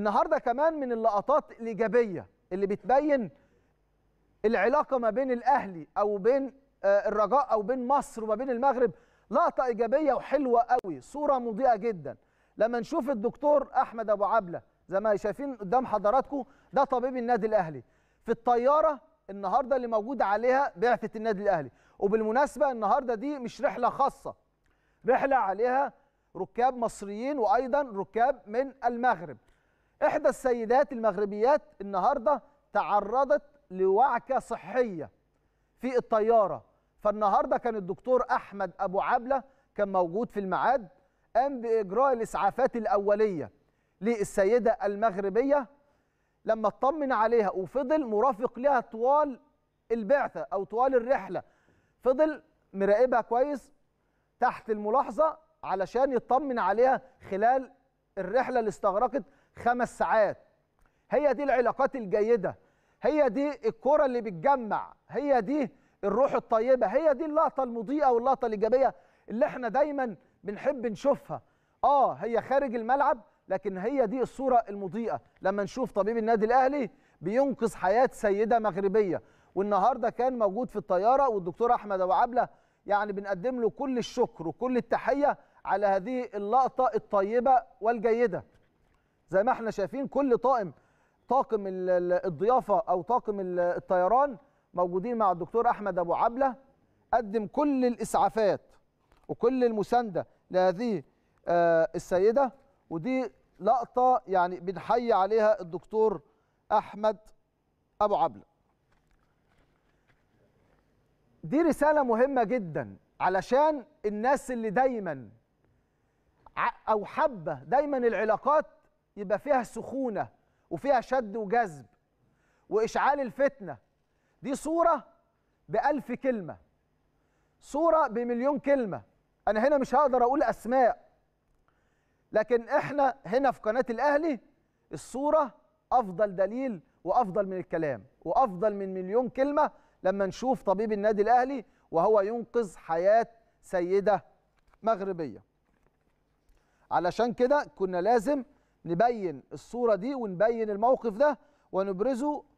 النهارده كمان من اللقطات الايجابيه اللي بتبين العلاقه ما بين الاهلي او بين آه، الرجاء او بين مصر وما بين المغرب لقطه ايجابيه وحلوه قوي صوره مضيئه جدا لما نشوف الدكتور احمد ابو عبله زي ما شايفين قدام حضراتكم ده طبيب النادي الاهلي في الطياره النهارده اللي موجود عليها بعثه النادي الاهلي وبالمناسبه النهارده دي مش رحله خاصه رحله عليها ركاب مصريين وايضا ركاب من المغرب إحدى السيدات المغربيات النهاردة تعرضت لوعكة صحية في الطيارة فالنهاردة كان الدكتور أحمد أبو عبلة كان موجود في الميعاد قام بإجراء الإسعافات الأولية للسيدة المغربية لما اطمن عليها وفضل مرافق لها طوال البعثة أو طوال الرحلة فضل مراقبها كويس تحت الملاحظة علشان يطمن عليها خلال الرحلة اللي استغرقت خمس ساعات هي دي العلاقات الجيده هي دي الكره اللي بتجمع هي دي الروح الطيبه هي دي اللقطه المضيئه واللقطه الايجابيه اللي احنا دايما بنحب نشوفها اه هي خارج الملعب لكن هي دي الصوره المضيئه لما نشوف طبيب النادي الاهلي بينقذ حياه سيده مغربيه والنهارده كان موجود في الطياره والدكتور احمد ابو عبله يعني بنقدم له كل الشكر وكل التحيه على هذه اللقطه الطيبه والجيده زي ما احنا شايفين كل طاقم طاقم الضيافه او طاقم الطيران موجودين مع الدكتور احمد ابو عبله قدم كل الاسعافات وكل المسانده لهذه آه، السيده ودي لقطه يعني بنحيي عليها الدكتور احمد ابو عبله دي رساله مهمه جدا علشان الناس اللي دايما او حابه دايما العلاقات يبقى فيها سخونه وفيها شد وجذب واشعال الفتنه دي صوره بألف كلمه صوره بمليون كلمه انا هنا مش هقدر اقول اسماء لكن احنا هنا في قناه الاهلي الصوره افضل دليل وافضل من الكلام وافضل من مليون كلمه لما نشوف طبيب النادي الاهلي وهو ينقذ حياه سيده مغربيه علشان كده كنا لازم نبين الصورة دي ونبين الموقف ده ونبرزه